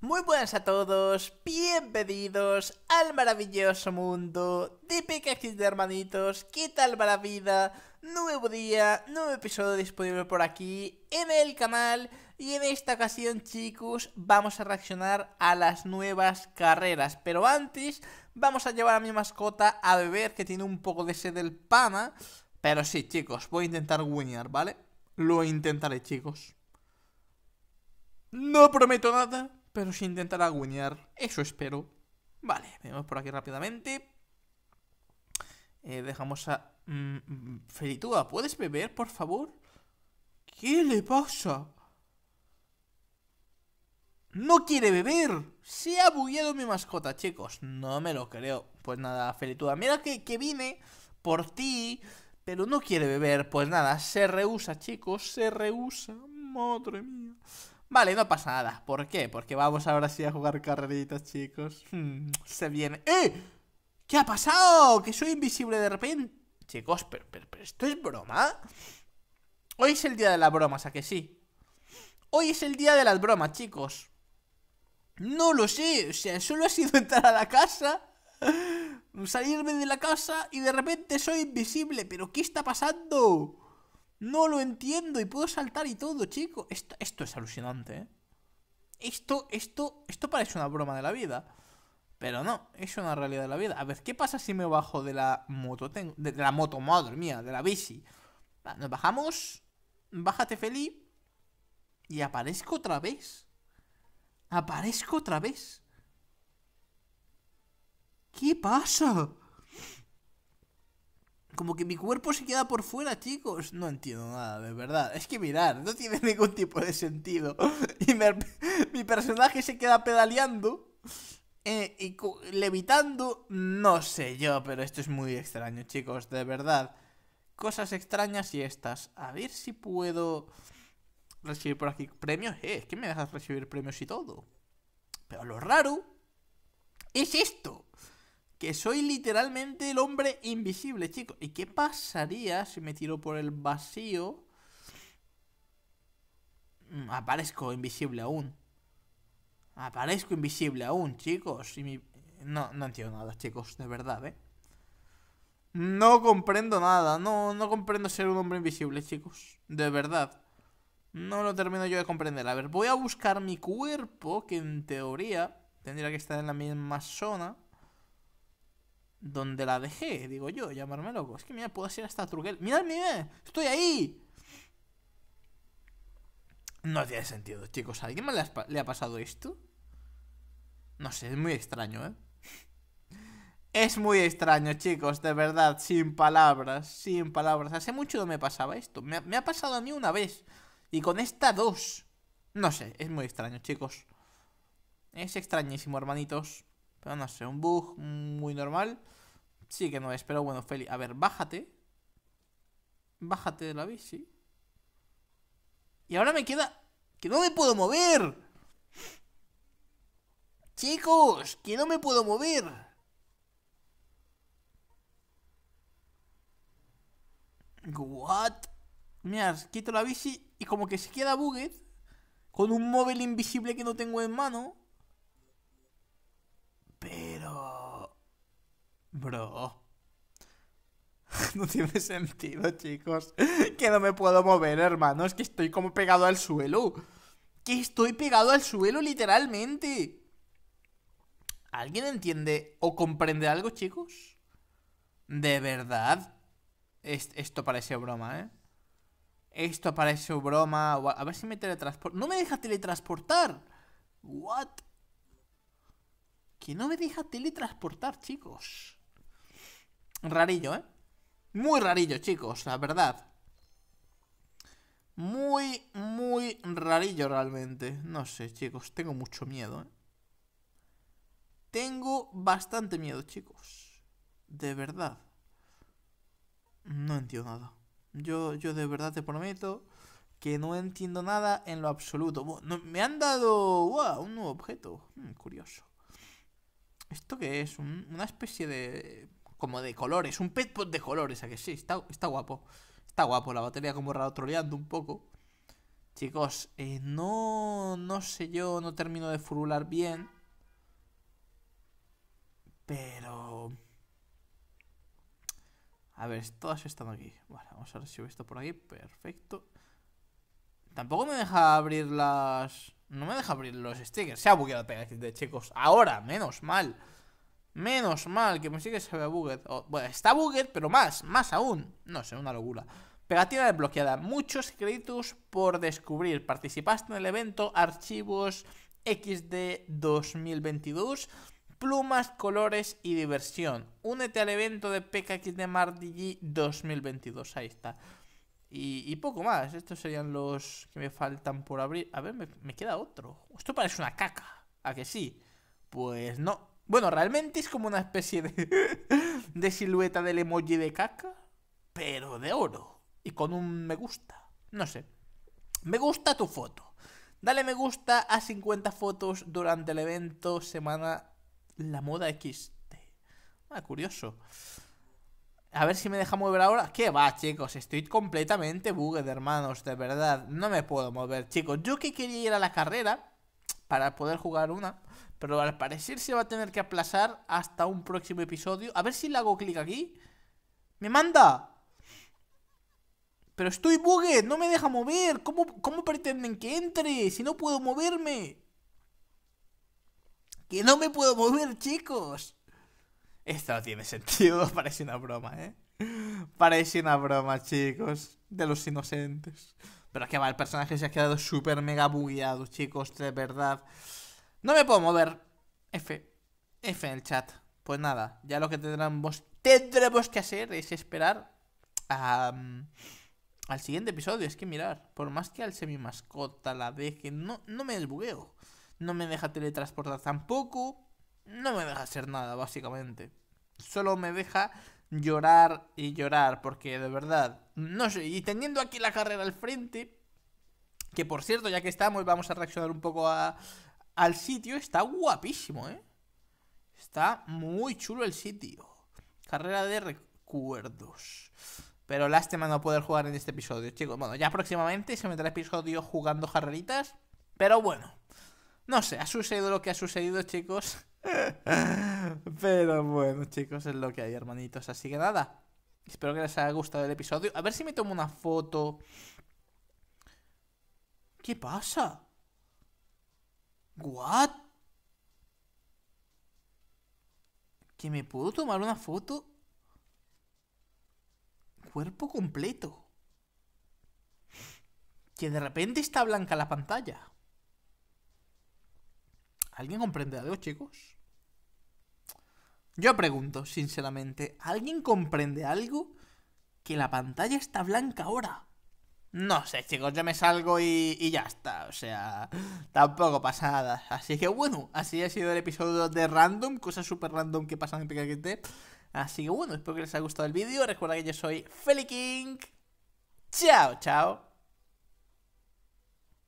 Muy buenas a todos, bienvenidos al maravilloso mundo de Pikachu de Hermanitos, ¿qué tal va la vida? Nuevo día, nuevo episodio disponible por aquí en el canal y en esta ocasión chicos vamos a reaccionar a las nuevas carreras, pero antes vamos a llevar a mi mascota a beber que tiene un poco de sed del pana, pero sí chicos, voy a intentar winear, ¿vale? Lo intentaré chicos. No prometo nada, pero sin intentar guiñar, eso espero. Vale, vemos por aquí rápidamente. Eh, dejamos a... Mm, mm, Felituda, ¿puedes beber, por favor? ¿Qué le pasa? ¡No quiere beber! Se ha bugueado mi mascota, chicos. No me lo creo. Pues nada, Felituda mira que, que vine por ti, pero no quiere beber. Pues nada, se rehúsa, chicos, se rehúsa. Madre mía. Vale, no pasa nada. ¿Por qué? Porque vamos ahora sí a jugar carreritas, chicos. Hmm, se viene... ¡Eh! ¿Qué ha pasado? ¿Que soy invisible de repente? Chicos, pero, pero, esto es broma. Hoy es el día de las bromas, ¿a que sí? Hoy es el día de las bromas, chicos. No lo sé, o sea, solo he sido entrar a la casa, salirme de la casa y de repente soy invisible. ¿Pero qué está pasando? No lo entiendo y puedo saltar y todo, chico. Esto, es alucinante, ¿eh? Esto, esto, esto parece una broma de la vida. Pero no, es una realidad de la vida. A ver, ¿qué pasa si me bajo de la moto? de, la moto, madre mía, de la bici. Nos bajamos. Bájate, Feli Y aparezco otra vez. Aparezco otra vez. ¿Qué pasa? Como que mi cuerpo se queda por fuera, chicos. No entiendo nada, de verdad. Es que mirar, no tiene ningún tipo de sentido. Y mi personaje se queda pedaleando. Eh, y levitando, no sé yo, pero esto es muy extraño, chicos, de verdad. Cosas extrañas y estas. A ver si puedo recibir por aquí premios. Eh, es que me dejas recibir premios y todo. Pero lo raro es esto que soy literalmente el hombre invisible, chicos. ¿Y qué pasaría si me tiro por el vacío? Mm, aparezco invisible aún. Aparezco invisible aún, chicos. Y No, no entiendo nada, chicos, de verdad, ¿eh? No comprendo nada. No, no comprendo ser un hombre invisible, chicos. De verdad. No lo termino yo de comprender. A ver, voy a buscar mi cuerpo, que en teoría tendría que estar en la misma zona donde la dejé, digo yo, llamarme loco. Es que mira, puedo hacer hasta Truquel. ¡Mirad, mirad! mira estoy ahí! No tiene sentido, chicos. ¿A alguien le, ha, pasado esto? No sé, es muy extraño, ¿eh? Es muy extraño, chicos, de verdad, sin palabras, sin palabras. Hace mucho no me pasaba esto. Me, me ha pasado a mí una vez. Y con esta dos. No sé, es muy extraño, chicos. Es extrañísimo, hermanitos. Pero no sé, un bug muy normal. Sí que no es, pero bueno, Feli. A ver, bájate. Bájate de la bici. Y ahora me queda... ¡Que no me puedo mover! Chicos, que no me puedo mover. What? Mira, quito la bici y como que se queda bugged con un móvil invisible que no tengo en mano. Bro. No tiene sentido, chicos. Que no me puedo mover, hermano. Es que estoy como pegado al suelo. Que estoy pegado al suelo, literalmente. ¿Alguien entiende o comprende algo, chicos? De verdad. esto parece broma, ¿eh? Esto parece broma. A ver si me teletransporto. ¡No me deja teletransportar! ¿What? Que no me deja teletransportar, chicos. Rarillo, ¿eh? Muy rarillo, chicos, la verdad. Muy, muy rarillo realmente. No sé, chicos, tengo mucho miedo, ¿eh? Tengo bastante miedo, chicos. De verdad. No entiendo nada. Yo, yo de verdad te prometo que no entiendo nada en lo absoluto. me han dado wow, un nuevo objeto. Hmm, curioso. ¿Esto qué es? una especie de como de colores, un petpot de colores, a que sí, está, está guapo. Está guapo, la batería como raro troleando un poco. Chicos, eh, no, no sé yo, no termino de furular bien. Pero... A ver, todas están aquí. Vale, vamos a ver si esto por aquí. Perfecto. Tampoco me deja abrir las... No me deja abrir los stickers. Se ha bugueado de chicos. Ahora, menos mal. Menos mal que me sigue se ve bueno, está bugged, pero más, más aún. No sé, una locura. Pegatina desbloqueada. Muchos créditos por descubrir. Participaste en el evento Archivos XD 2022. Plumas, colores y diversión. Únete al evento de PKX de Mardigi 2022. Ahí está. Y, poco más. Estos serían los que me faltan por abrir. A ver, me queda otro. Esto parece una caca. ¿A que sí? Pues no. Bueno, realmente es como una especie de, silueta del emoji de caca, pero de oro. Y con un me gusta. No sé. Me gusta tu foto. Dale me gusta a 50 fotos durante el evento Semana La Moda XT. Ah, curioso. A ver si me deja mover ahora. ¿Qué va, chicos? Estoy completamente de hermanos, de verdad. No me puedo mover, chicos. Yo que quería ir a la carrera, para poder jugar una. Pero al parecer se va a tener que aplazar hasta un próximo episodio. A ver si le hago clic aquí. ¡Me manda! Pero estoy bugged! no me deja mover. ¿Cómo, ¿Cómo pretenden que entre si no puedo moverme? Que no me puedo mover, chicos. Esto no tiene sentido, parece una broma, ¿eh? Parece una broma, chicos, de los inocentes. Pero es que va, el personaje se ha quedado súper mega bugueado, chicos, de verdad. No me puedo mover. F. F en el chat. Pues nada, ya lo que tendremos, tendremos que hacer es esperar mm, al siguiente episodio. Es que mirar, por más que al semi-mascota la deje, no, no me desbugueo. No me deja teletransportar tampoco. No me deja hacer nada, básicamente. Solo me deja llorar y llorar, porque de verdad, no sé, y teniendo aquí la carrera al frente, que por cierto, ya que estamos, vamos a reaccionar un poco al sitio, está guapísimo, ¿eh? Está muy chulo el sitio. Carrera de recuerdos. Pero lástima no poder jugar en este episodio, chicos. Bueno, ya próximamente se meterá episodio jugando carreritas Pero bueno, no sé, ha sucedido lo que ha sucedido, chicos. Pero bueno, chicos, es lo que hay, hermanitos. Así que nada. Espero que les haya gustado el episodio. A ver si me tomo una foto. ¿Qué pasa? ¿What? ¿Que me puedo tomar una foto? Cuerpo completo. Que de repente está blanca la pantalla. ¿Alguien comprende algo, chicos? Yo pregunto, sinceramente, ¿alguien comprende algo? Que la pantalla está blanca ahora. No sé, chicos, yo me salgo y, ya está. O sea, tampoco pasa nada. Así que bueno, así ha sido el episodio de random, cosas súper random que pasan en PKQT. Así que bueno, espero que les haya gustado el vídeo. Recuerda que yo soy FeliKing. Chao, chao.